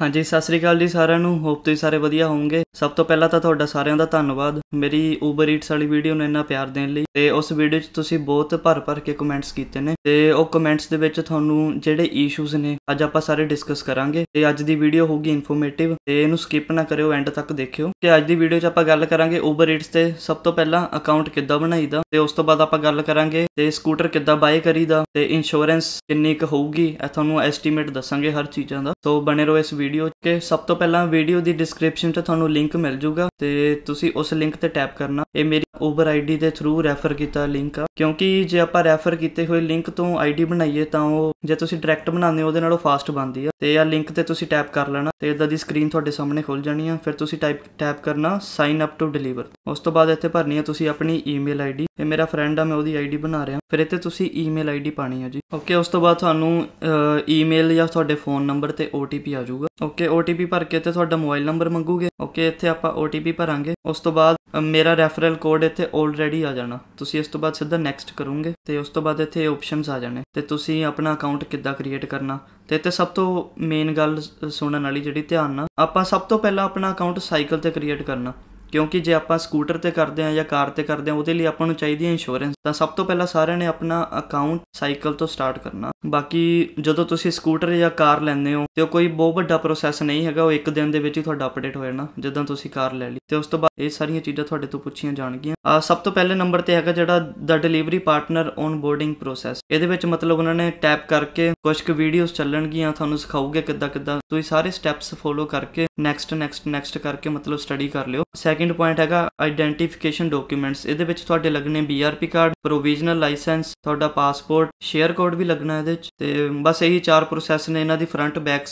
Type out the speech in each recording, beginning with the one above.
ਹਾਂਜੀ ਸਤਿ ਸ੍ਰੀ ਅਕਾਲ ਜੀ ਸਾਰਿਆਂ ਨੂੰ ਹੋਪ ਤੁਸੀਂ ਸਾਰੇ ਵਧੀਆ ਹੋਵੋਗੇ ਸਭ ਤੋਂ ਪਹਿਲਾਂ ਤਾਂ ਤੁਹਾਡਾ ਸਾਰਿਆਂ ਦਾ ਧੰਨਵਾਦ ਮੇਰੀ ਉਬਰ ਈਟਸ ਵਾਲੀ ਵੀਡੀਓ ਨੂੰ ਇੰਨਾ ਪਿਆਰ ਦੇਣ ਲਈ ਤੇ ਉਸ ਵੀਡੀਓ 'ਚ ਤੁਸੀਂ ਬਹੁਤ ਭਰ-ਭਰ ਕੇ ਕਮੈਂਟਸ ਕੀਤੇ ਨੇ ਤੇ ਉਹ ਕਮੈਂਟਸ ਦੇ ਵਿੱਚ ਤੁਹਾਨੂੰ ਜਿਹੜੇ ਇਸ਼ੂਜ਼ ਨੇ ਅੱਜ ਆਪਾਂ ਸਾਰੇ ਡਿਸਕਸ ਕਰਾਂਗੇ ਤੇ ਅੱਜ ਦੀ ਵੀਡੀਓ ਹੋਊਗੀ ਇਨਫੋਰਮੇਟਿਵ ਤੇ ਇਹਨੂੰ ਸਕਿਪ ਨਾ ਕਰਿਓ ਐਂਡ ਤੱਕ ਦੇਖਿਓ ਕਿ ਅੱਜ ਦੀ ਵੀਡੀਓ 'ਚ ਆਪਾਂ ਗੱਲ ਕਰਾਂਗੇ ਉਬਰ ਈਟਸ ਤੇ ਸਭ ਤੋਂ ਪਹਿਲਾਂ ਅਕਾਊਂਟ ਕਿੱਦਾਂ ਬਣਾਈਦਾ ਤੇ ਉਸ ਤੋਂ ਬਾਅਦ ਆਪਾਂ ਗੱਲ ਕਰਾਂਗੇ ਤੇ ਸਕੂਟਰ ਕਿੱਦਾਂ ਬਾਏ ਕਰੀਦਾ ਤੇ ਇੰਸ਼ੋਰੈਂਸ ਕਿੰਨੀ ਕੁ ਹੋਊਗੀ ਇਹ ਤੁਹਾਨੂੰ ਐਸਟੀਮੇਟ ਦੱਸਾਂਗੇ ਹਰ ਚੀਜ਼ਾਂ ਦਾ ਸੋ ਬਣੇ ਰਹੋ ਇਸ ਵੀਡੀਓ ਕੇ ਸਭ ਤੋਂ ਪਹਿਲਾਂ ਵੀਡੀਓ ਦੀ ਡਿਸਕ੍ਰਿਪਸ਼ਨ 'ਚ ਤੁਹਾਨੂੰ ਲਿੰਕ ਮਿਲ ਜੂਗਾ ਤੇ ਤੁਸੀਂ ਉਸ ਲਿੰਕ ਤੇ ਟੈਪ ਕਰਨਾ ਇਹ ਮੇਰੀ ਓਵਰ ਆਈਡੀ ਦੇ ਥਰੂ ਰੈਫਰ ਕੀਤਾ ਲਿੰਕ ਆ ਕਿਉਂਕਿ ਜੇ ਆਪਾਂ ਰੈਫਰ ਕੀਤੇ ਹੋਏ ਲਿੰਕ ਤੋਂ ਆਈਡੀ ਬਣਾਈਏ ਤਾਂ ਉਹ ਜੇ ਤੁਸੀਂ ਡਾਇਰੈਕਟ ਬਣਾਉਂਦੇ ਹੋ ਉਹਦੇ ਨਾਲੋਂ ਫਾਸਟ ਬਣਦੀ ਆ ਤੇ ਆ ਲਿੰਕ ਤੇ ਤੁਸੀਂ ਟੈਪ ਕਰ ਲੈਣਾ ਤੇ ਇਦਾਂ ਦੀ ਸਕਰੀਨ ਤੁਹਾਡੇ ਸਾਹਮਣੇ ਖੁੱਲ ਜਾਣੀ ਆ ਫਿਰ ਤੁਸੀਂ ਟਾਈਪ ਟੈਪ ਕਰਨਾ ਸਾਈਨ ਅਪ ਟੂ ਡਿਲੀਵਰ ਉਸ ਤੋਂ ਬਾਅਦ ਇੱਥੇ ਭਰਨੀ ਆ ਤੁਸੀਂ ਆਪਣੀ ਈਮੇਲ ਆਈਡੀ ਇਹ ਮੇਰਾ ਫਰੈਂਡ ਆ ਮੈਂ ਉਹਦੀ ਆਈਡੀ ਬਣਾ ਰਿਹਾ ਫਿਰ ਇੱਥੇ ਤੁਸੀਂ ਈਮੇਲ ਆਈਡੀ ਪਾਣੀ ਆ ਜੀ ਓਕੇ ਉਸ ਤੋਂ ਬਾਅਦ ਤੁਹਾਨੂੰ ਈਮੇਲ ਜਾਂ ਤੁਹਾਡੇ ਫੋਨ ਨੰਬਰ ਤੇ ਓਟੀਪੀ ਆ ਜਾਊਗਾ ਓਕੇ OTP ਭਰ ਕੇ ਤੇ ਤੁਹਾਡਾ ਮੋਬਾਈਲ ਨੰਬਰ ਮੰਗੂਗੇ ਓਕੇ ਇੱਥੇ ਆਪਾਂ OTP ਭਰਾਂਗੇ ਉਸ ਤੋਂ ਬਾਅਦ ਮੇਰਾ ਰੈਫਰਲ ਕੋਡ ਇੱਥੇ ਆਲਰੇਡੀ ਆ ਜਾਣਾ ਤੁਸੀਂ ਇਸ ਤੋਂ ਬਾਅਦ ਸਿੱਧਾ ਨੈਕਸਟ ਕਰੋਗੇ ਤੇ ਉਸ ਤੋਂ ਬਾਅਦ ਇੱਥੇ ਆਪਸ਼ਨਸ ਆ ਜਾਣੇ ਤੇ ਤੁਸੀਂ ਆਪਣਾ ਅਕਾਊਂਟ ਕਿੱਦਾਂ ਕ੍ਰੀਏਟ ਕਰਨਾ ਤੇ ਇੱਥੇ ਸਭ ਤੋਂ ਮੇਨ ਗੱਲ ਸੁਣਨ ਵਾਲੀ ਜਿਹੜੀ ਧਿਆਨ ਨਾਲ ਆਪਾਂ ਸਭ ਤੋਂ ਪਹਿਲਾਂ ਆਪਣਾ ਅਕਾਊਂਟ ਸਾਈਕਲ ਤੇ ਕ੍ਰੀਏਟ ਕਰਨਾ ਕਿਉਂਕਿ ਜੇ ਆਪਾਂ ਸਕੂਟਰ ਤੇ ਕਰਦੇ ਆ ਜਾਂ ਕਾਰ ਤੇ ਕਰਦੇ ਆ ਉਹਦੇ ਲਈ ਆਪਾਂ ਨੂੰ ਚਾਹੀਦੀ ਹੈ ਇੰਸ਼ੋਰੈਂਸ ਤਾਂ ਸਭ ਤੋਂ ਪਹਿਲਾਂ ਸਾਰਿਆਂ ਨੇ ਆਪਣਾ ਅਕਾਊਂਟ ਸਾਈਕਲ ਤੋਂ ਸਟਾਰਟ ਕਰਨਾ ਬਾਕੀ ਜਦੋਂ ਤੁਸੀਂ ਸਕੂਟਰ ਜਾਂ ਕਾਰ ਲੈਂਦੇ ਹੋ ਤੇ ਉਹ ਕੋਈ ਬਹੁਤ ਵੱਡਾ ਪ੍ਰੋਸੈਸ ਨਹੀਂ ਹੈਗਾ ਉਹ ਇੱਕ ਦਿਨ ਦੇ ਵਿੱਚ ਹੀ ਤੁਹਾਡਾ ਅਪਡੇਟ ਹੋ ਜਾਣਾ ਜਦੋਂ ਤੁਸੀਂ ਕਾਰ ਲੈ ਲਈ ਤੇ ਉਸ ਤੋਂ ਬਾਅਦ ਇਹ ਸਾਰੀਆਂ ਚੀਜ਼ਾਂ ਤੁਹਾਡੇ ਤੋਂ ਪੁੱਛੀਆਂ ਜਾਣਗੀਆਂ ਸਭ ਤੋਂ ਪਹਿਲੇ ਨੰਬਰ ਤੇ ਹੈਗਾ ਜਿਹੜਾ ਦਾ delivery partner onboarding process ਇਹਦੇ ਵਿੱਚ ਮਤਲਬ ਉਹਨਾਂ ਨੇ ਟੈਪ ਕਰਕੇ ਕੁਝ ਕੁ ਵੀਡੀਓਜ਼ ਚੱਲਣਗੀਆਂ ਤੁਹਾਨੂੰ ਸਿਖਾਉਗੇ ਕਿੱਦਾਂ ਕਿੱਦਾਂ ਤੁਸੀਂ ਸਾਰੇ ਸਟੈਪਸ ਫੋਲੋ ਕਰਕੇ ਨੈਕਸਟ ਨੈਕਸਟ ਨੈਕਸਟ ਕਰਕੇ ਮਤਲਬ ਸਟੱਡੀ ਕਰ ਲਿਓ ਸੈਕੰਡ ਪੁਆਇੰਟ ਹੈਗਾ ਆਈਡੈਂਟੀਫਿਕੇਸ਼ਨ ਡਾਕੂਮੈਂਟਸ ਇਹਦੇ ਵਿੱਚ ਤੁਹਾਡੇ ਲੱਗਣੇ ਬੀਆਰਪੀ ਕਾਰਡ ਪ੍ਰੋਵੀਜ਼ਨਲ ਲਾਇਸੈਂਸ ਤੁਹਾਡਾ ਪਾਸਪੋਰਟ ਸ਼ੇਅਰ ਕੋਡ ਵੀ ਲੱਗਣਾ ਇਹਦੇ ਵਿੱਚ ਤੇ ਬਸ ਇਹੀ ਚਾਰ ਪ੍ਰੋਸੈਸ ਨੇ ਇਹਨਾਂ ਦੀ ਫਰੰਟ ਬੈਕ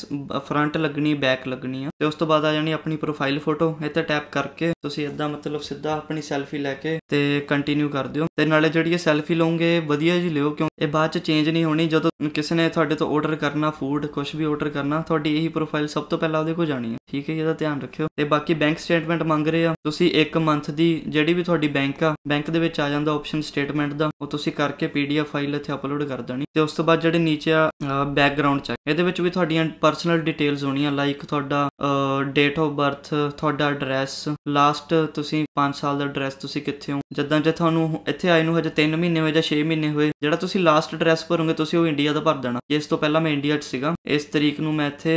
ਫਰੰਟ ਲੱਗਣੀ ਬੈਕ ਲੱਗਣੀ ਆ ਤੇ ਉਸ ਤੋਂ ਬਾਅਦ ਆ ਜਾਣੀ ਆਪਣੀ ਪ੍ਰੋਫਾਈਲ ਫੋਟੋ ਇੱਥੇ ਟੈਪ ਕਰਕੇ ਤੁਸੀਂ ਇਦਾਂ ਮਤਲਬ ਸਿੱਧਾ ਆਪਣੀ ਸੈਲਫੀ ਲੈ ਕੇ ਤੇ ਕੰਟੀਨਿਊ ਕਰ ਦਿਓ ਤੇ ਨਾਲੇ ਜਿਹੜੀ ਇਹ ਸੈਲਫੀ ਲਓਗੇ ਵਧੀਆ ਜੀ ਲਿਓ ਕਿਉਂ ਇਹ ਬਾਅਦ ਚ ਚੇਂਜ ਨਹੀਂ ਹੋਣੀ ਜਦੋਂ ਕਿਸੇ ਨੇ ਤੁਹਾਡੇ ਤੋਂ ਆਰਡਰ ਕਰਨਾ ਫੂਡ ਕੁਝ ਵੀ ਆਰਡਰ ਕਰਨਾ ਤੁਹਾਡੀ ਇਹੀ ਪ੍ਰੋਫਾਈਲ ਸਭ ਤੋਂ ਪਹਿਲਾਂ ਉਹਦੇ ਕੋਲ ਜਾਣੀ ਹੈ ਠੀਕ ਹੈ ਇਹਦਾ ਧਿਆਨ ਰੱਖਿਓ ਤੇ ਬਾਕੀ ਬੈਂਕ ਸਟੇਟਮੈਂਟ ਮੰਗ ਰਹੇ ਆ ਤੁਸੀਂ 1 ਮੰਥ ਦੀ ਜਿਹੜੀ ਵੀ ਤੁਹਾਡੀ ਬੈਂਕ ਆ ਬੈਂਕ ਦੇ ਵਿੱਚ ਆ ਜਾਂਦਾ ਆਪਸ਼ਨ ਸਟੇਟਮੈਂਟ ਦਾ ਉਹ ਤੁਸੀਂ ਕਰਕੇ ਪੀਡੀਐਫ ਫਾਈਲ ਇੱਥੇ ਅਪਲੋਡ ਕਰ ਦੇਣੀ ਤੇ ਉਸ ਤੋਂ ਬਾਅਦ ਜਿਹੜੇ ਨੀਚੇ ਆ ਬੈਕਗ੍ਰਾਉਂਡ ਚੈੱਕ ਇਹਦੇ ਵਿੱਚ ਵੀ ਤੁਹਾਡੀਆਂ ਪਰਸਨਲ ਡਿਟੇਲਸ ਹੋਣੀਆਂ ਲਾਈਕ ਤੁਹਾਡਾ ਡੇਟ ਆਫ ਬਰਥ ਤੁਹਾਡਾ ਐਡਰੈਸ ਲਾਸਟ ਤੁਸੀਂ 5 ਸਾਲ ਦਾ ਐਡਰੈਸ ਤੁਸੀਂ ਕਿੱਥੇ ਹੋ ਜਦਾਂ ਜੇ ਤੁਹਾਨੂੰ ਇੱਥੇ ਆਏ ਨੂੰ ਹਜੇ 3 ਮਹੀਨੇ ਹੋਏ ਜਾਂ 6 ਮਹੀਨੇ ਹੋਏ ਜਿਹੜਾ ਤੁਸੀਂ ਲਾਸਟ ਐਡਰੈਸ ਭਰੋਗੇ ਤੁਸੀਂ ਉਹ ਇੰਡੀਆ ਦਾ ਭਰ ਦੇਣਾ ਇਸ ਤੋਂ ਪਹਿਲਾਂ ਮੈਂ ਇੰਡੀਆ 'ਚ ਸੀਗਾ ਇਸ ਤਰੀਕ ਨੂੰ ਮੈਂ ਇੱਥੇ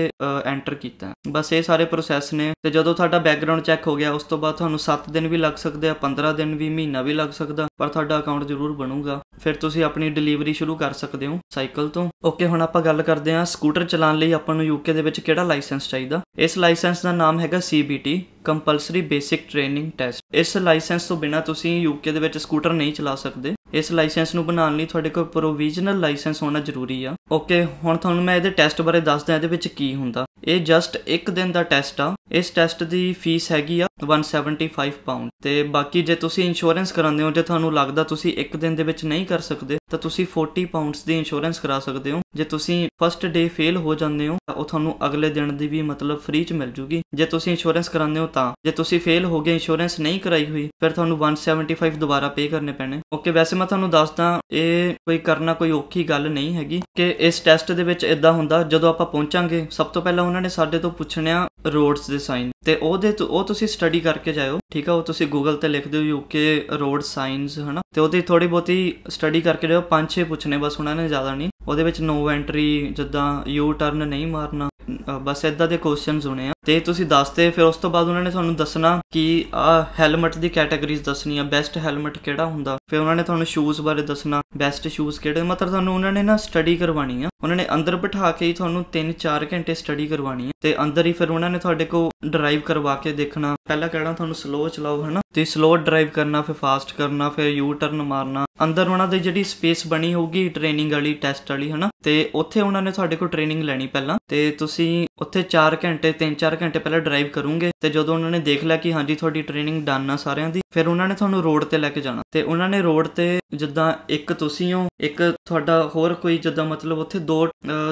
ਐਂਟਰ ਕੀਤਾ ਬਸ ਇਹ ਸਾਰੇ ਪ੍ਰੋਸੈਸ ਨੇ ਤੇ ਜਦੋਂ ਤੁਹਾਡਾ ਬੈਕਗ੍ਰਾਉਂਡ ਚੈੱਕ ਹੋ ਗਿਆ ਉਸ ਤੋਂ ਬਾਅਦ ਬਾਅਦ ਤੁਹਾਨੂੰ 7 ਦਿਨ ਵੀ ਲੱਗ ਸਕਦੇ ਆ 15 ਦਿਨ ਵੀ ਮਹੀਨਾ ਵੀ ਲੱਗ ਸਕਦਾ ਪਰ ਤੁਹਾਡਾ ਅਕਾਊਂਟ ਜ਼ਰੂਰ ਬਣੂਗਾ ਫਿਰ ਤੁਸੀਂ ਆਪਣੀ ਡਿਲੀਵਰੀ ਸ਼ੁਰੂ ਕਰ ਸਕਦੇ ਹੋ ਸਾਈਕਲ ਤੋਂ ਓਕੇ ਹੁਣ ਆਪਾਂ ਗੱਲ ਕਰਦੇ ਆ ਸਕੂਟਰ ਚਲਾਉਣ ਲਈ ਆਪਾਂ ਨੂੰ ਯੂਕੇ ਦੇ ਵਿੱਚ ਕਿਹੜਾ ਲਾਇਸੈਂਸ ਚਾਹੀਦਾ ਇਸ ਲਾਇਸੈਂਸ ਦਾ ਨਾਮ ਹੈਗਾ CBT compulsory basic training test ਇਸ ਲਾਇਸੈਂਸ ਤੋਂ ਬਿਨਾ ਤੁਸੀਂ ਯੂਕੇ ਦੇ ਵਿੱਚ ਸਕੂਟਰ ਨਹੀਂ ਚਲਾ ਸਕਦੇ ਇਸ ਲਾਇਸੈਂਸ ਨੂੰ ਬਣਾਉਣ ਲਈ ਤੁਹਾਡੇ ਕੋਲ ਪ੍ਰੋਵੀਜ਼ਨਲ ਲਾਇਸੈਂਸ ਹੋਣਾ ਜ਼ਰੂਰੀ ਆ ਓਕੇ ਹੁਣ ਤੁਹਾਨੂੰ ਮੈਂ ਇਹਦੇ ਟੈਸਟ ਬਾਰੇ ਦੱਸਦਾ ਇਹਦੇ ਵਿੱਚ ਕੀ ਹੁੰਦਾ ਇਹ ਜਸਟ 1 ਦਿਨ ਦਾ ਟੈਸਟ ਆ ਇਸ ਟੈਸਟ ਦੀ ਫੀਸ ਹੈਗੀ ਆ 175 ਪਾਉਂਡ ਤੇ ਬਾਕੀ ਜੇ ਤੁਸੀਂ ਇੰਸ਼ੋਰੈਂਸ ਕਰਾਉਂਦੇ ਹੋ ਜੇ ਤੁਹਾਨੂੰ ਲੱਗਦਾ ਤੁਸੀਂ ਇੱਕ ਦਿਨ ਦੇ ਵਿੱਚ ਨਹੀਂ ਕਰ ਸਕਦੇ ਤਾਂ ਤੁਸੀਂ 40 ਪਾਉਂਡਸ ਦੀ ਇੰਸ਼ੋਰੈਂਸ ਕਰਾ ਸਕਦੇ ਹੋ ਜੇ ਤੁਸੀਂ ਫਰਸਟ ਡੇ ਫੇਲ ਹੋ ਜਾਂਦੇ ਹੋ ਤਾਂ ਉਹ ਤੁਹਾਨੂੰ ਅਗਲੇ ਦਿਨ ਦੀ ਵੀ ਮਤਲਬ ਫ੍ਰੀ ਚ ਮਿਲ ਜੂਗੀ ਜੇ ਤੁਸੀਂ ਇੰਸ਼ੋਰੈਂਸ ਕਰਾਉਂਦੇ ਹੋ ਤਾਂ ਜੇ ਤੁਸੀਂ ਫੇਲ ਹੋ ਗਏ ਇੰਸ਼ੋਰੈਂਸ ਨਹੀਂ ਕਰਾਈ ਹੋਈ ਫਿਰ ਤੁਹਾਨੂੰ 175 ਦੁਬਾਰਾ ਪੇ ਕਰਨੇ ਪੈਣੇ ਓਕੇ ਵੈਸੇ ਮੈਂ ਤੁਹਾਨੂੰ ਦੱਸਦਾ ਇਹ ਕੋਈ ਕਰਨਾ ਕੋਈ ਔਖੀ ਗੱਲ ਨਹੀਂ ਹੈਗੀ ਕਿ ਇਸ ਟੈਸਟ ਦੇ ਵਿੱਚ ਇਦਾਂ ਹੁੰਦਾ ਜਦੋਂ ਆਪਾਂ ਪਹੁੰਚਾਂਗੇ ਸਭ ਤੋਂ ਪਹਿਲਾਂ ਉਹਨਾਂ ਨੇ ਸਾਡੇ ਤੋਂ ਪੁੱਛਣਿਆ ਰੋਡਸ ਦੇ ਸਾਈਨ ਤੇ ਉਹਦੇ ਉਹ ਤੁਸੀਂ ਸਟੱਡੀ ਕਰਕੇ ਜਾਇਓ ਠੀਕ ਆ ਉਹ ਤੁਸੀਂ ਗੂਗਲ ਤੇ ਲਿਖ ਦਿਓ ਯੂਕੇ ਰੋਡ ਸਾਈਨਸ ਹਨਾ ਤੇ ਉਹਦੀ ਥੋੜੀ ਬਹੁਤੀ ਸਟੱਡੀ ਕਰਕੇ ਜਾਇਓ ਪੰਜ ਛੇ ਪੁੱਛਨੇ ਬਸ ਉਹਨਾਂ ਨੇ ਜ਼ਿਆਦਾ ਨਹੀਂ ਉਹਦੇ ਵਿੱਚ ਨੋ ਐਂਟਰੀ ਜਿੱਦਾਂ ਯੂ ਟਰਨ ਨਹੀਂ ਮਾਰਨਾ ਬਸ ਇਦਾਂ ਦੇ ਕੁਐਸਚਨਸ ਹੋਣੇ ਆ ਤੇ ਤੁਸੀਂ ਦੱਸਦੇ ਫਿਰ ਉਸ ਤੋਂ ਬਾਅਦ ਉਹਨਾਂ ਨੇ ਤੁਹਾਨੂੰ ਦੱਸਣਾ ਕਿ ਆ ਹੈਲਮਟ ਦੀ ਕੈਟਾਗਰੀਜ਼ ਦੱਸਣੀ ਆ ਬੈਸਟ ਹੈਲਮਟ ਕਿਹੜਾ ਹੁੰਦਾ ਫਿਰ ਉਹਨਾਂ ਨੇ ਤੁਹਾਨੂੰ ਸ਼ੂਜ਼ ਬਾਰੇ ਦੱਸਣਾ ਬੈਸਟ ਸ਼ੂਜ਼ ਕਿਹੜੇ ਮਤਲਬ ਤੁਹਾਨੂੰ ਉਹਨਾਂ ਨੇ ਨਾ ਸਟੱਡੀ ਕਰਵਾਣੀ ਆ ਉਹਨਾਂ ਨੇ ਅੰਦਰ ਬਿਠਾ ਕੇ ਹੀ ਤੁਹਾਨੂੰ 3-4 ਘੰਟੇ ਸਟੱਡੀ ਕਰਵਾਣੀ ਆ ਤੇ ਅੰਦਰ ਹੀ ਫਿਰ ਉਹਨਾਂ ਨੇ ਤੁਹਾਡੇ ਕੋ ਡਰਾਈਵ ਕਰਵਾ ਕੇ ਦੇਖਣਾ ਪਹਿਲਾਂ ਕਹਿਣਾ ਤੁਹਾਨੂੰ ਸਲੋ ਚਲਾਓ ਹਨਾ ਤੇ ਸਲੋ ਡਰਾਈਵ ਕਰਨਾ ਫਿਰ ਫਾਸਟ ਕਰਨਾ ਫਿਰ ਯੂ ਟਰਨ ਮਾਰਨਾ ਅੰਦਰ ਉਹਨਾਂ ਦੀ ਜਿਹੜੀ ਸਪੇਸ ਬਣੀ ਹੋਊਗੀ ਟ੍ਰੇਨਿੰਗ ਵਾਲੀ ਟੈਸਟ ਵਾਲੀ ਹਨਾ ਤੇ ਉੱਥੇ ਉਹਨਾਂ ਨੇ ਤੁਹਾਡੇ ਕੋਲ ਟ੍ਰੇਨਿੰਗ ਲੈਣੀ ਪਹਿਲਾਂ ਤੇ ਤੁਸੀਂ ਉੱਥੇ 4 ਘੰਟੇ 3-4 ਘੰਟੇ ਪਹਿਲਾਂ ਡਰਾਈਵ ਕਰੋਗੇ ਤੇ ਜਦੋਂ ਉਹਨਾਂ ਨੇ ਦੇਖ ਲਿਆ ਕਿ ਹਾਂਜੀ ਤੁਹਾਡੀ ਟ੍ਰੇਨਿੰਗ ਡਨ ਆ ਸਾਰਿਆਂ ਦੀ ਫਿਰ ਉਹਨਾਂ ਨੇ ਤੁਹਾਨੂੰ ਰੋਡ ਤੇ ਲੈ ਕੇ ਜਾਣਾ ਤੇ ਉਹਨਾਂ ਨੇ ਰੋਡ ਤੇ ਜਿੱਦਾਂ ਇੱਕ ਤੁਸੀਂ ਹੋ ਇੱਕ ਤੁਹਾਡਾ ਹੋਰ ਕੋਈ ਜਿੱਦਾਂ ਮਤਲਬ ਉੱਥੇ ਦੋ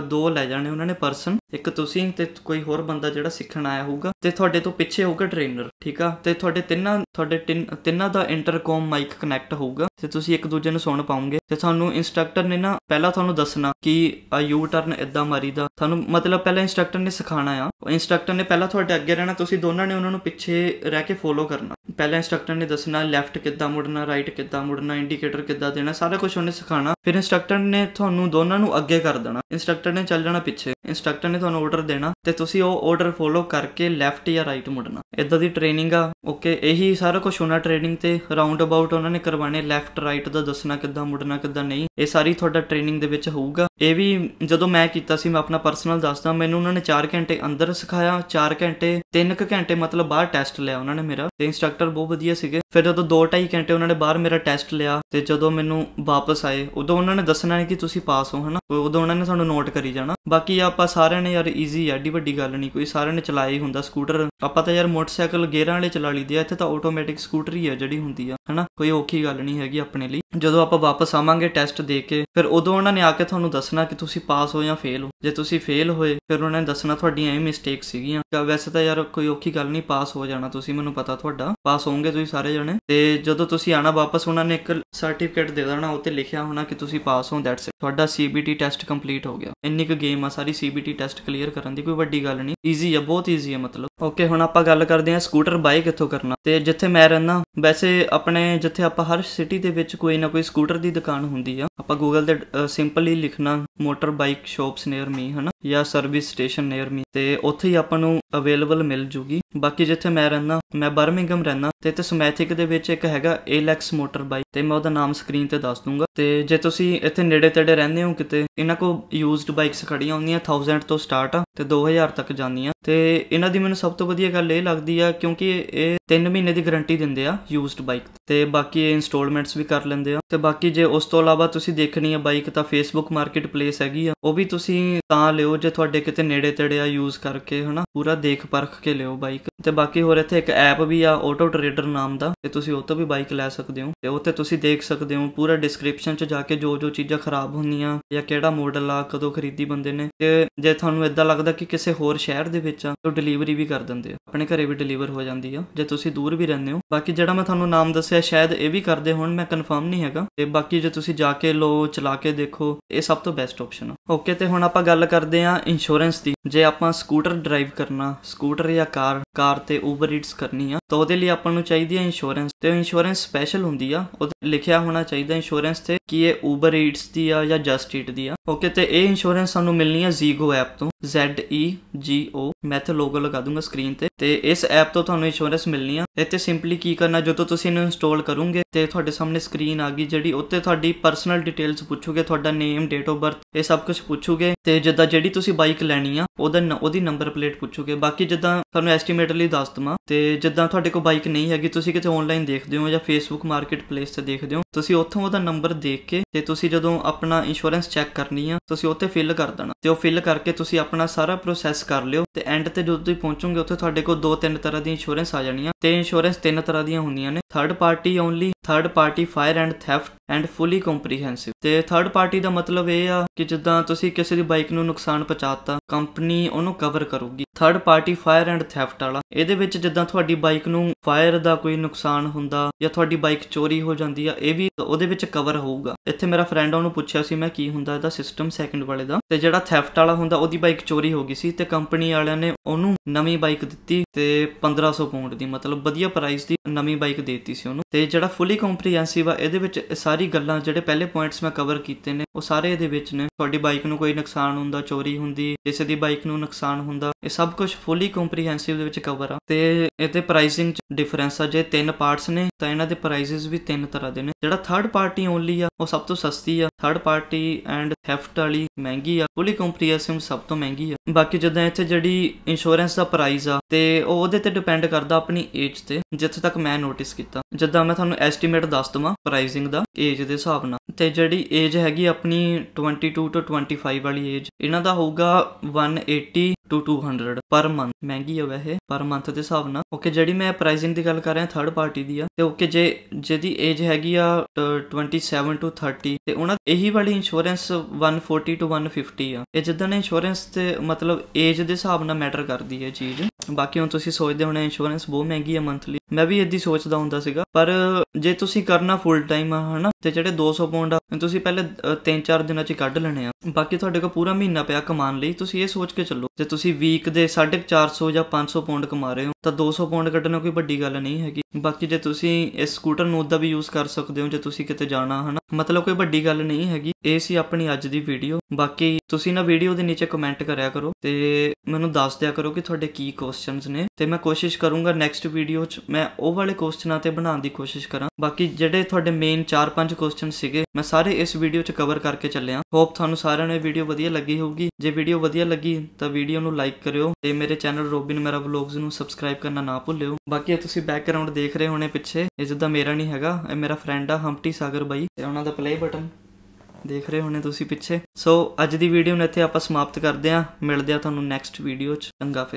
ਦੋ ਲੈ ਜਾਣੇ ਉਹਨਾਂ ਨੇ ਪਰਸਨ ਇੱਕ ਤੁਸੀਂ ਤੇ ਕੋਈ ਹੋਰ ਬੰਦਾ ਜਿਹੜਾ ਸਿੱਖਣ ਆਇਆ ਹੋਊਗਾ ਤੇ ਤੁਹਾਡੇ ਤੋਂ ਪਿੱਛੇ ਹੋਊਗਾ ਟ੍ਰੇਨਰ ਠੀਕ ਆ ਤੇ ਤੁਹਾਡੇ ਤਿੰਨਾਂ ਤੁਹਾਡੇ ਤਿੰਨਾਂ ਦਾ ਇੰਟਰਕਮ ਮਾਈਕ ਕਨੈਕਟ ਹੋਊਗਾ ਤੇ ਤੁਸੀਂ ਇੱਕ ਦੂਜੇ ਨੂੰ ਸੁਣ ਪਾਉਂਗੇ ਤੇ ਤੁਹਾਨੂੰ ਇਨਸਟ੍ਰਕਟਰ ਨੇ ਨਾ ਪਹਿਲਾਂ ਤੁਹਾਨੂੰ ਦੱਸਣਾ ਕਿ ਆ ਯੂ ਟਰਨ ਇਦਾਂ ਮਾਰੀਦਾ ਤੁਹਾਨੂੰ ਮਤਲਬ ਪਹਿਲਾਂ ਇਨਸਟ੍ਰਕਟਰ ਨੇ ਸਿਖਾਣਾ ਆ ਇਨਸਟ੍ਰਕਟਰ ਨੇ ਪਹਿਲਾਂ ਤੁਹਾਡੇ ਅੱਗੇ ਰਹਿਣਾ ਤੁਸੀਂ ਦੋਨਾਂ ਨੇ ਉਹਨਾਂ ਨੂੰ ਪਿੱਛੇ ਰਹਿ ਕੇ ਫੋਲੋ ਕਰਨਾ ਪਹਿਲਾਂ ਇੰਸਟ੍ਰਕਟਰ ਨੇ ਦੱਸਣਾ ਲੈਫਟ ਕਿੱਦਾਂ ਮੁੜਨਾ ਰਾਈਟ ਕਿੱਦਾਂ ਮੁੜਨਾ ਇੰਡੀਕੇਟਰ ਕਿੱਦਾਂ ਦੇਣਾ ਸਾਰਾ ਕੁਝ ਉਹਨੇ ਸਿਖਾਣਾ ਫਿਰ ਇੰਸਟ੍ਰਕਟਰ ਨੇ ਤੁਹਾਨੂੰ ਦੋਨਾਂ ਨੂੰ ਅੱਗੇ ਕਰ ਦੇਣਾ ਇੰਸਟ੍ਰਕਟਰ ਨੇ ਚੱਲ ਜਾਣਾ ਪਿੱਛੇ ਇੰਸਟ੍ਰਕਟਰ ਨੇ ਤੁਹਾਨੂੰ ਆਰਡਰ ਦੇਣਾ ਤੇ ਤੁਸੀਂ ਉਹ ਆਰਡਰ ਫੋਲੋ ਕਰਕੇ ਲੈਫਟ ਜਾਂ ਰਾਈਟ ਮੁੜਨਾ ਇਦਾਂ ਦੀ ਟ੍ਰੇਨਿੰਗ ਆ ਓਕੇ ਇਹੀ ਸਾਰਾ ਕੁਝ ਉਹਨਾਂ ਟ੍ਰੇਨਿੰਗ ਤੇ ਰਾਉਂਡ ਅਬਾਊਟ ਉਹਨਾਂ ਨੇ ਕਰਵਾਣੇ ਲੈਫਟ ਰਾਈਟ ਦਾ ਦੱਸਣਾ ਕਿੱਦਾਂ ਮੁੜਨਾ ਕਿੱਦਾਂ ਨਹੀਂ ਇਹ ਸਾਰੀ ਤੁਹਾਡਾ ਟ੍ਰੇਨਿੰਗ ਦੇ ਵਿੱਚ ਹੋਊਗਾ ਇਹ ਵੀ ਜਦੋਂ ਮੈਂ ਕੀਤਾ ਸੀ ਮੈਂ ਆਪਣਾ ਪਰਸਨਲ ਦੱਸਦਾ ਮੈਨੂੰ ਉਹਨਾਂ ਨੇ 4 ਘੰਟੇ ਅੰਦਰ ਸਿਖਾਇਆ 4 ਘੰਟੇ 3 ਘੰਟੇ ਮਤਲਬ ਬਾਹਰ ਟੈਸਟ ਲਿਆ ਉਹਨਾਂ ਨੇ ਮੇਰਾ ਤੇ ਇੰਸਟ੍ਰਕਟਰ ਡਾਕਟਰ ਬਹੁਤ ਵਧੀਆ ਸੀਗੇ ਫਿਰ ਜਦੋਂ 2.5 ਘੰਟੇ ਉਹਨਾਂ ਨੇ ਬਾਹਰ ਮੇਰਾ ਟੈਸਟ ਲਿਆ ਤੇ ਜਦੋਂ ਮੈਨੂੰ ਵਾਪਸ ਆਏ ਉਦੋਂ ਉਹਨਾਂ ਨੇ ਦੱਸਣਾ ਕਿ ਤੁਸੀਂ ਪਾਸ ਹੋ ਹਨਾ ਉਦੋਂ ਉਹਨਾਂ ਨੇ ਸਾਨੂੰ ਨੋਟ ਕਰੀ ਜਾਣਾ ਬਾਕੀ ਆਪਾਂ ਸਾਰਿਆਂ ਨੇ ਯਾਰ ਈਜ਼ੀ ਆ ਏਡੀ ਵੱਡੀ ਗੱਲ ਨਹੀਂ ਕੋਈ ਸਾਰਿਆਂ ਨੇ ਚਲਾਇਆ ਹੀ ਹੁੰਦਾ ਸਕੂਟਰ ਆਪਾਂ ਤਾਂ ਯਾਰ ਮੋਟਰਸਾਈਕਲ ਗੇਅਰਾਂ ਵਾਲੇ ਚਲਾ ਲਈਦੇ ਆ ਇੱਥੇ ਤਾਂ ਆਟੋਮੈਟਿਕ ਸਕੂਟਰ ਹੀ ਆ ਜਿਹੜੀ ਹੁੰਦੀ ਆ ਹਨਾ ਕੋਈ ਔਖੀ ਗੱਲ ਨਹੀਂ ਹੈਗੀ ਆਪਣੇ ਲਈ ਜਦੋਂ ਆਪਾਂ ਵਾਪਸ ਆਵਾਂਗੇ ਟੈਸਟ ਦੇ ਕੇ ਫਿਰ ਉਦੋਂ ਉਹਨਾਂ ਨੇ ਆ ਕੇ ਤੁਹਾਨੂੰ ਦੱਸਣਾ ਕਿ ਤੁਸੀਂ ਪਾਸ ਹੋ ਜਾਂ ਫੇਲ ਹੋ ਜੇ ਤੁਸੀਂ ਫੇਲ ਹੋਏ ਫਿਰ ਉਹਨਾਂ ਨੇ ਦੱਸਣਾ ਤੁਹਾਡੀਆਂ ਇਹ ਮਿਸਟੇਕ ਸੀਗੀਆਂ ਵੈਸੇ ਤਾਂ ਯਾਰ ਕੋਈ ਔਖੀ ਗੱਲ ਨਹੀਂ ਪਾਸ ਹੋ ਜਾਣਾ ਤੁਸੀਂ ਮੈਨੂੰ ਪਤਾ ਤੁਹਾਡਾ ਪਾਸ ਹੋਵੋਗੇ ਤੁਸੀਂ ਸਾਰੇ ਜਣੇ ਤੇ ਜਦੋਂ ਤੁਸੀਂ ਆਣਾ ਵਾਪਸ ਉਹਨਾਂ ਨੇ ਇੱਕ ਸਰਟੀਫਿਕੇਟ ਦੇ ਦੇਣਾ ਉੱਤੇ ਲਿਖਿਆ ਹੋਣਾ ਕਿ ਤੁਸੀਂ ਪਾਸ ਹੋ ਦੈਟਸ ਇਟ ਤੁਹਾਡਾ ਸੀਬੀਟੀ ਟੈਸਟ ਕੰਪਲੀਟ ਹੋ ਗਿਆ ਇੰਨੀ ਕੁ ਗੇਮ ਆ ਸਾਰੀ ਸੀਬੀਟੀ ਟੈਸਟ ਕਲੀਅਰ ਕਰਨ ਦੀ ਕੋਈ ਵੱਡੀ ਗੱਲ ਨਹੀਂ ਈਜ਼ੀ ਆ ਬਹੁਤ ਈਜ਼ੀ ਆ ਮਤਲਬ ਓਕੇ ਹੁਣ ਆਪਾਂ ਗੱਲ ਕਰਦੇ ਹਾਂ ਸਕੂਟਰ ਬਾਈ ਕਿੱਥੋਂ ਕਰਨਾ ਤੇ ਜਿੱਥੇ ਮੈਂ ਰਹਿਣਾ ਵੈਸੇ ਆਪਣੇ ਜਿੱਥੇ ਆਪਾਂ ਹਰ ਸਿਟੀ ਦੇ ਵਿੱਚ ਕੋਈ ਨਾ ਕੋਈ ਸਕੂਟਰ ਦੀ ਦੁਕਾਨ ਹੁੰਦੀ ਆ ਆਪਾਂ ਗੂਗਲ ਤੇ ਸਿੰਪਲੀ ਲਿਖਣਾ motorbike shops near me ਹਨਾ ਜਾਂ ਸਰਵਿਸ ਸਟੇਸ਼ਨ ਨੇਅਰ ਮੀ ਤੇ ਉੱਥੇ ਹੀ ਆਪਾਂ ਨੂੰ ਅਵੇਲੇਬਲ ਮਿਲ ਜੂਗੀ ਬਾਕੀ ਜਿੱਥੇ ਮੈਂ ਰਹਿੰਦਾ ਮੈਂ ਬਰਮਿੰਗਮ ਰਹਿੰਦਾ ਤੇ ਤੇ ਸਮੈਥਿਕ ਦੇ ਵਿੱਚ ਇੱਕ ਹੈਗਾ ਏਲੈਕਸ ਮੋਟਰ ਬਾਈਕ ਤੇ ਮੈਂ ਉਹਦਾ ਨਾਮ ਸਕਰੀਨ ਤੇ ਦੱਸ ਦੂੰਗਾ ਤੇ ਜੇ ਤੁਸੀਂ ਇੱਥੇ ਨੇੜੇ ਤੇੜੇ ਰਹਿੰਦੇ ਹੋ ਕਿਤੇ ਇਹਨਾਂ ਕੋ ਯੂਜ਼ਡ ਬਾਈਕਸ ਖੜੀਆਂ ਹੁੰਦੀਆਂ 1000 ਤੋਂ ਸਟਾਰਟ ਆ ਤੇ 2000 ਤੱਕ ਜਾਂਦੀਆਂ ਤੇ ਇਹਨਾਂ ਦੀ ਮੈਨੂੰ ਸਭ ਤੋਂ ਵਧੀਆ ਗੱਲ ਇਹ ਲੱਗਦੀ ਆ ਕਿਉਂਕਿ ਇਹ 3 ਮਹੀਨੇ ਦੀ ਗਾਰੰਟੀ ਦਿੰਦੇ ਆ ਯੂਜ਼ਡ ਬਾਈਕ ਤੇ ਬਾਕੀ ਇਹ ਇਨਸਟਾਲਮੈਂਟਸ ਵੀ ਕਰ ਲੈਂਦੇ ਆ ਤੇ ਬਾਕੀ ਜੇ ਉਸ ਤੋਂ ਇਲਾਵਾ ਤੁਸੀਂ ਦੇਖਣੀ ਆ ਬਾਈਕ ਤਾਂ ਫੇਸਬੁੱਕ ਮਾਰਕੀਟ ਪਲੇਸ ਹੈਗੀ ਆ ਉਹ ਵੀ ਤੁਸੀਂ ਤਾਂ ਲਿਓ ਜੇ ਤੁਹਾਡੇ ਕਿਤੇ ਨੇੜੇ ਤੇੜੇ ਆ ਯੂਜ਼ ਕਰਕੇ ਹਨਾ ਪੂਰਾ ਦੇਖ ਪਰਖ ਕੇ ਲਿਓ ਬਾਈਕ ਤੇ ਬਾਕੀ ਹੋਰ ਇੱਥੇ ਇੱਕ ਐਪ ਵੀ ਆ ਆਟੋ ਟ੍ਰੇਡਰ ਨਾਮ ਦਾ ਤੇ ਤੁਸੀਂ ਉਹ ਤੋਂ ਵੀ ਬਾਈਕ ਲੈ ਸਕਦੇ ਹੋ ਤੇ ਉੱਥੇ ਤੁਸੀਂ ਦੇਖ ਸਕਦੇ ਹੋ ਪੂਰਾ ਡਿਸਕ੍ਰਿਪਸ਼ਨ 'ਚ ਜਾ ਕੇ ਜੋ ਜੋ ਚੀਜ਼ਾਂ ਖਰਾਬ ਹੁੰਦੀਆਂ ਜਾਂ ਕਿਹੜਾ ਮਾਡਲ ਆ ਕਦੋਂ ਖਰੀਦੀ ਬੰਦੇ ਨੇ ਤੇ ਜੇ ਤੁਹਾਨੂੰ ਇਦਾਂ ਲੱਗਦਾ ਸਕਦਾ ਕਿ ਕਿਸੇ ਹੋਰ ਸ਼ਹਿਰ ਦੇ ਵਿੱਚ ਆ ਉਹ ਡਿਲੀਵਰੀ ਵੀ ਕਰ ਦਿੰਦੇ ਆ ਆਪਣੇ ਘਰੇ ਵੀ ਡਿਲੀਵਰ ਹੋ ਜਾਂਦੀ ਆ ਜੇ ਤੁਸੀਂ ਦੂਰ ਵੀ ਰਹਿੰਦੇ ਹੋ ਬਾਕੀ ਜਿਹੜਾ ਮੈਂ ਤੁਹਾਨੂੰ ਨਾਮ ਦੱਸਿਆ ਸ਼ਾਇਦ ਇਹ ਵੀ ਕਰਦੇ ਹੋਣ ਮੈਂ ਕਨਫਰਮ ਨਹੀਂ ਹੈਗਾ ਤੇ ਬਾਕੀ ਜੇ ਤੁਸੀਂ ਜਾ ਕੇ ਲੋ ਚਲਾ ਕੇ ਦੇਖੋ ਇਹ ਸਭ ਤੋਂ ਬੈਸਟ ਆਪਸ਼ਨ ਆ ਓਕੇ ਤੇ ਹੁਣ ਆਪਾਂ ਗੱਲ ਕਰਦੇ ਆ ਇੰਸ਼ੋਰੈਂਸ ਦੀ ਜੇ ਆਪਾਂ ਸਕੂਟਰ ਡਰਾਈਵ ਕਰਨਾ ਸਕੂਟਰ ਜਾਂ ਕਾਰ ਕਾਰ ਤੇ ਉਬਰ ਰੀਡਸ ਕਰਨੀ ਆ ਤਾਂ ਉਹਦੇ ਲਈ ਆਪਾਂ ਨੂੰ ਚਾਹੀਦੀ ਆ ਇੰਸ਼ੋਰੈਂਸ ਤੇ ਇੰਸ਼ੋਰੈਂਸ ਸਪੈਸ਼ਲ ਹੁੰਦੀ ਆ ਉਹ ਲਿਖਿਆ ਹੋਣਾ ਚਾਹੀਦਾ ਇੰਸ਼ੋਰੈਂਸ ਤੇ ਕਿ ਇਹ ਉਬਰ ਰੀਡਸ ਦੀ ਆ ਜਾਂ ਜਸਟ ਈਟ ਦੀ ਆ ਓਕੇ ਤੇ ਇਹ ਇੰਸ਼ੋਰੈਂਸ ਸਾਨੂੰ ਮਿਲਣੀ ਆ ਜ਼ੀਗੋ ਐਪ ਤੋਂ Z E G O ਮੈਂ ਤੇ ਲੋਗੋ ਲਗਾ ਦੂੰਗਾ ਸਕਰੀਨ ਤੇ ਤੇ ਇਸ ਐਪ ਤੋਂ ਤੁਹਾਨੂੰ ਇੰਸ਼ੋਰੈਂਸ ਮਿਲਣੀ ਆ ਇੱਥੇ ਸਿੰਪਲੀ ਕੀ ਕਰਨਾ ਜਦੋਂ ਤੁਸੀਂ ਇਹਨੂੰ ਇੰਸਟਾਲ ਕਰੋਗੇ ਤੇ ਤੁਹਾਡੇ ਸਾਹਮਣੇ ਸਕਰੀਨ ਆ ਗਈ ਜਿਹੜੀ ਉੱਤੇ ਤੁਹਾਡੀ ਪਰਸਨਲ ਡਿਟੇਲਸ ਪੁੱਛੂਗੇ ਤੁਹਾਡਾ ਨੇਮ ਡੇਟ ਆਫ ਬਰਥ ਇਹ ਸਭ ਕੁਝ ਪੁੱਛੂਗੇ ਤੇ ਜਿੱਦਾਂ ਜਿਹੜੀ ਤੁਸੀਂ ਬਾਈਕ ਲੈਣੀ ਆ ਉਹਦਾ ਉਹਦੀ ਨੰਬਰ ਪਲੇਟ ਪੁੱਛੂਗੇ ਬਾਕੀ ਜਿੱਦਾਂ ਤੁਹਾਨੂੰ ਐਸਟੀਮੇਟ ਲਈ ਦੱਸ ਦਵਾਂ ਤੇ ਜਿੱਦਾਂ ਤੁਹਾਡੇ ਕੋਲ ਬਾਈਕ ਨਹੀਂ ਹੈਗੀ ਤੁਸੀਂ ਕਿਤੇ ਆਨਲਾਈਨ ਦੇਖਦੇ ਹੋ ਜਾਂ ਫੇਸਬੁੱਕ ਮਾਰਕੀਟ ਪਲੇਸ ਤੇ ਦੇਖਦੇ ਹੋ ਤੁਸੀਂ ਉੱਥੋਂ ਉਹਦਾ ਨੰਬਰ ਦੇਖ ਕੇ ਤੇ ਤੁਸੀਂ ਜਦੋਂ ਆਪਣਾ ਇੰਸ਼ੋਰੈਂਸ ਚੈੱਕ ਕਰਨੀ ਆ ਤੁਸੀਂ ਉੱਥੇ ਫਿਲ ਕਰ ਦੇਣਾ ਤੇ ਉਹ ਫਿਲ ਕਰਕੇ ਤੁਸੀਂ ਆਪਣਾ ਸਾਰਾ ਪ੍ਰੋਸੈਸ ਕਰ ਲਿਓ ਤੇ ਐਂਡ ਤੇ ਜਦੋਂ ਤੁਸੀਂ ਪਹੁੰਚੋਗੇ ਉੱਥੇ ਤੁਹਾਡੇ ਕੋਲ ਦੋ ਤਿੰਨ ਤਰ੍ਹਾਂ ਦੀ ਇੰਸ਼ੋਰੈਂਸ ਆ ਜਾਣੀਆਂ ਤੇ ਇੰਸ਼ੋਰੈਂਸ ਤਿੰਨ ਤਰ੍ਹਾਂ ਦੀਆਂ ਹੁੰਦੀਆਂ ਨੇ third party only third party fire and theft and fully comprehensive ਤੇ ਥਰਡ ਪਾਰਟੀ ਦਾ ਮਤਲਬ ਇਹ ਆ ਕਿ ਜਿੱਦਾਂ ਤੁਸੀਂ ਕਿਸੇ ਦੀ ਬਾਈਕ ਨੂੰ ਨੁਕਸਾਨ ਪਹੁੰਚਾਤਾ ਕੰਪਨੀ ਉਹਨੂੰ ਕਵਰ ਕਰੂਗੀ third party fire and theft ਵਾਲਾ ਇਹਦੇ ਵਿੱਚ ਜਿੱਦਾਂ ਤੁਹਾਡੀ ਬਾਈਕ ਨੂੰ ਫਾਇਰ ਦਾ ਕੋਈ ਨੁਕਸਾਨ ਹੁੰਦਾ ਜਾਂ ਤੁਹਾਡੀ ਬਾਈਕ ਚੋਰੀ ਹੋ ਜਾਂਦੀ ਆ ਇਹ ਵੀ ਉਹਦੇ ਵਿੱਚ ਕਵਰ ਹੋਊਗਾ ਇੱਥੇ ਮੇਰਾ ਫਰੈਂਡ ਉਹਨੂੰ ਪੁੱਛਿਆ ਸੀ ਮੈਂ ਕੀ ਹੁੰਦਾ ਇਹਦਾ ਸਿਸਟਮ ਸੈਕਿੰਡ ਵਾਲੇ ਦਾ ਤੇ ਜਿਹੜਾ ਥੈਫਟ ਵਾਲਾ ਹੁੰਦਾ ਉਹਦੀ ਬਾਈਕ ਬਾਈਕ ਚੋਰੀ ਹੋ ਗਈ ਸੀ ਤੇ ਕੰਪਨੀ ਵਾਲਿਆਂ ਨੇ ਉਹਨੂੰ ਨਵੀਂ ਬਾਈਕ ਦਿੱਤੀ ਤੇ 1500 ਪਾਉਂਡ ਦੀ ਮਤਲਬ ਵਧੀਆ ਪ੍ਰਾਈਸ ਦੀ ਨਵੀਂ ਬਾਈਕ ਦੇ ਦਿੱਤੀ ਸੀ ਉਹਨੂੰ ਤੇ ਜਿਹੜਾ ਫੁੱਲੀ ਕੰਪਰੀਹੈਂਸਿਵ ਆ ਇਹਦੇ ਵਿੱਚ ਸਾਰੀ ਗੱਲਾਂ ਜਿਹੜੇ ਪਹਿਲੇ ਪੁਆਇੰਟਸ ਮੈਂ ਕਵਰ ਕੀਤੇ ਨੇ ਉਹ ਸਾਰੇ ਇਹਦੇ ਵਿੱਚ ਨੇ ਤੁਹਾਡੀ ਬਾਈਕ ਨੂੰ ਕੋਈ ਨੁਕਸਾਨ ਹੁੰਦਾ ਚੋਰੀ ਹੁੰਦੀ ਕਿਸੇ ਦੀ ਬਾਈਕ ਨੂੰ ਨੁਕਸਾਨ ਹੁੰਦਾ ਇਹ ਸਭ ਕੁਝ ਫੁੱਲੀ ਕੰਪਰੀਹੈਂਸਿਵ ਦੇ ਵਿੱਚ ਕਵਰ ਆ ਤੇ ਇਹਦੇ ਪ੍ਰਾਈਸਿੰਗ ਚ ਡਿਫਰੈਂਸ ਆ ਜੇ ਤਿੰਨ ਪਾਰਟਸ ਨੇ ਤਾਂ ਇਹਨਾਂ ਦੇ ਪ੍ਰਾਈਸਿਸ ਵੀ ਤਿੰਨ ਤਰ੍ਹਾਂ ਦੇ ਨੇ ਜਿਹੜਾ ਥਰਡ ਪਾਰਟੀ ਓਨਲੀ ਆ ਉਹ ਸਭ ਤੋਂ ਸਸਤੀ ਆ ਥਰਡ ਪਾਰਟੀ ਐਂਡ ਥੈਫਟ ਵਾਲੀ ਮਹਿੰਗੀ ਆ ਫੁੱਲੀ ਕੰਪਰੀਹੈਂਸਿਵ ਸਭ ਤੋਂ ਮਹਿੰਗੀ ਆ ਬਾਕੀ ਜਦੋਂ ਇੱਥੇ ਜਿਹੜੀ ਇੰਸ਼ੋਰੈਂਸ ਦਾ ਪ੍ਰਾਈਸ ਆ ਤੇ ਉਹ ਉਹਦੇ ਤੇ ਡਿਪੈਂਡ ਕਰਦਾ ਆਪਣੀ ਏਜ ਤੇ ਜਿੱਥੇ ਤੱਕ ਮੈਂ ਨੋਟਿਸ ਕੀਤਾ ਜਦੋਂ ਮੈਂ ਤੁਹਾਨੂੰ ਐਸਟੀਮੇਟ ਦੱਸ ਦਵਾਂ ਪ੍ਰਾਈਸਿੰਗ ਦਾ ਏਜ ਦੇ ਹਿਸਾਬ ਨਾਲ ਤੇ ਜਿਹੜੀ ਏਜ ਹੈਗੀ ਆਪਣੀ 22 ਤੋਂ 25 ਵਾਲੀ ਏਜ ਇਹਨਾਂ ਦਾ ਹੋਊਗਾ 180 ਟੂ 200 ਪਰ ਮੰਥ ਮਹਿੰਗੀ ਹੋਵੇ ਵੈਸੇ ਪਰ ਮੰਥ ਦੇ ਹਿਸਾਬ ਨਾਲ ਓਕੇ ਜਿਹੜੀ ਮੈਂ ਪ੍ਰਾਈਸਿੰਗ ਦੀ ਗੱਲ ਕਰ ਰਿਹਾ ਥਰਡ ਪਾਰਟੀ ਦੀ ਆ ਤੇ ਓਕੇ ਜੇ ਜਿਹਦੀ ਏਜ ਹੈਗੀ ਆ 27 ਟੂ 30 ਤੇ ਉਹਨਾਂ ਇਹੀ ਵਾਲੀ ਇੰਸ਼ੋਰੈਂਸ 140 ਟੂ 150 ਆ ਇਹ ਜਿੱਦਾਂ ਨੇ ਇੰਸ਼ੋਰੈਂਸ ਤੇ ਮਤਲਬ ਏਜ ਦੇ ਹਿਸਾਬ ਨਾਲ ਮੈਟਰ ਕਰਦੀ ਹੈ ਚੀਜ਼ ਬਾਕੀ ਹੁਣ ਤੁਸੀਂ ਸੋਚਦੇ ਹੋਣੇ ਇੰਸ਼ੋਰੈਂਸ ਬਹੁਤ ਮਹਿੰਗੀ ਆ ਮੰਥਲੀ ਮੈਂ ਵੀ ਇਦਾਂ ਸੋਚਦਾ ਹੁੰਦਾ ਸੀਗਾ ਪਰ ਜੇ ਤੁਸੀਂ ਕਰਨਾ ਫੁੱਲ ਟਾਈਮ ਆ ਹਨਾ ਤੇ ਜਿਹੜੇ 200 ਪਾਉਂਡ ਆ ਤੁਸੀਂ ਪਹਿਲੇ 3-4 ਦਿਨਾਂ 'ਚ ਕੱਢ ਲੈਣੇ ਆ ਬਾਕੀ ਤੁਹਾਡੇ ਕੋਲ ਪੂਰਾ ਮਹੀਨਾ ਪਿਆ ਕਮਾਉਣ ਲਈ ਤੁਸੀਂ ਇਹ ਸੋਚ ਕੇ ਚੱਲੋ ਜੇ ਤੁਸੀਂ ਵੀਕ ਦੇ 450 ਜਾਂ 500 ਪਾਉਂਡ ਕਮਾ ਰਹੇ ਹੋ ਤਾਂ 200 ਪਾਉਂਡ ਕੱਢਣਾ ਕੋਈ ਵੱਡੀ ਗੱਲ ਨਹੀਂ ਹੈਗੀ ਬਾਕੀ ਜੇ ਤੁਸੀਂ ਇਸ ਸਕੂਟਰ ਨੂੰ ਉਦਾਂ ਵੀ ਯੂਜ਼ ਕਰ ਸਕਦੇ ਹੋ ਜੇ ਤੁਸੀਂ ਕਿਤੇ ਜਾਣਾ ਹਨਾ ਮਤਲਬ ਕੋਈ ਵੱਡੀ ਗੱਲ ਨਹੀਂ ਹੈਗੀ ਇਹ ਸੀ ਆਪਣੀ ਅੱਜ ਦੀ ਵੀਡੀਓ ਬਾਕੀ ਤੁਸੀਂ ਨਾ ਵੀਡੀਓ ਦੇ ਨੀਚੇ ਕਮੈਂਟ ਕਰਿਆ ਕਰੋ ਤੇ ਮੈਨੂੰ ਦੱਸ ਦਿਆ ਕਰੋ ਕਿ ਤੁਹਾਡੇ ਕੀ ਕੁਐਸਚਨਸ ਨੇ ਤੇ ਮੈਂ ਕੋਸ਼ਿਸ਼ ਕਰੂੰਗਾ ਨੈਕਸਟ ਵੀਡੀਓ 'ਚ ਮੈਂ ਉਹ ਵਾਲੇ ਕੁਐਸਚਨਾਂ ਤੇ ਬਣਾਉਣ ਦੀ ਕੋਸ਼ਿਸ਼ ਕਰਾਂ ਬਾਕੀ ਜਿਹੜੇ ਤੁਹਾਡੇ ਮੇਨ 4-5 ਕੁਐਸਚਨ ਸੀਗੇ ਮੈਂ ਸਾਰੇ ਇਸ ਵੀਡੀਓ 'ਚ ਕਵਰ ਕਰਕੇ ਚੱਲਿਆ ਹੋਪ ਤੁਹਾਨੂੰ ਸਾਰਿਆਂ ਨੂੰ ਵੀਡੀਓ ਵਧੀਆ ਲੱਗੀ ਹੋਊਗੀ ਜੇ ਵੀਡੀਓ ਵਧੀਆ ਲੱਗੀ ਤਾਂ ਵੀਡੀਓ ਨੂੰ ਲਾਈਕ ਕਰਿਓ ਤੇ ਮੇਰੇ ਚੈਨਲ ਰੋਬਿਨ ਮੇਰਾ ਵਲੌਗਸ ਨੂੰ ਸਬਸਕ੍ਰਾਈਬ ਕਰਨਾ ਨਾ ਭੁੱਲਿਓ ਬਾਕੀ ਤੁਸੀਂ ਬੈਕਗ੍ਰਾਉਂਡ ਦੇਖ ਰਹੇ ਹੋਣੇ ਪਿੱਛੇ ਇਹ ਜਿੱਦਾਂ ਮੇਰਾ ਨਹੀਂ ਹੈਗਾ ਇਹ ਮੇਰਾ ਫਰੈਂਡ ਆ ਹੰਪਟੀ ਸਾਗਰ ਬਾਈ ਉਹਨਾਂ ਦਾ ਪਲੇ ਬਟਨ ਦੇਖ ਰਹੇ ਹੋਣੇ ਤੁਸੀਂ ਪਿੱਛੇ ਸੋ ਅੱਜ ਦੀ ਵੀਡੀਓ ਨੂੰ ਇੱਥੇ ਆਪਾਂ ਸਮਾਪਤ ਕਰਦੇ ਹਾਂ ਮਿਲਦੇ ਆ ਤੁਹਾਨੂੰ ਨੈਕਸਟ ਵੀਡੀਓ 'ਚ ਚੰਗਾ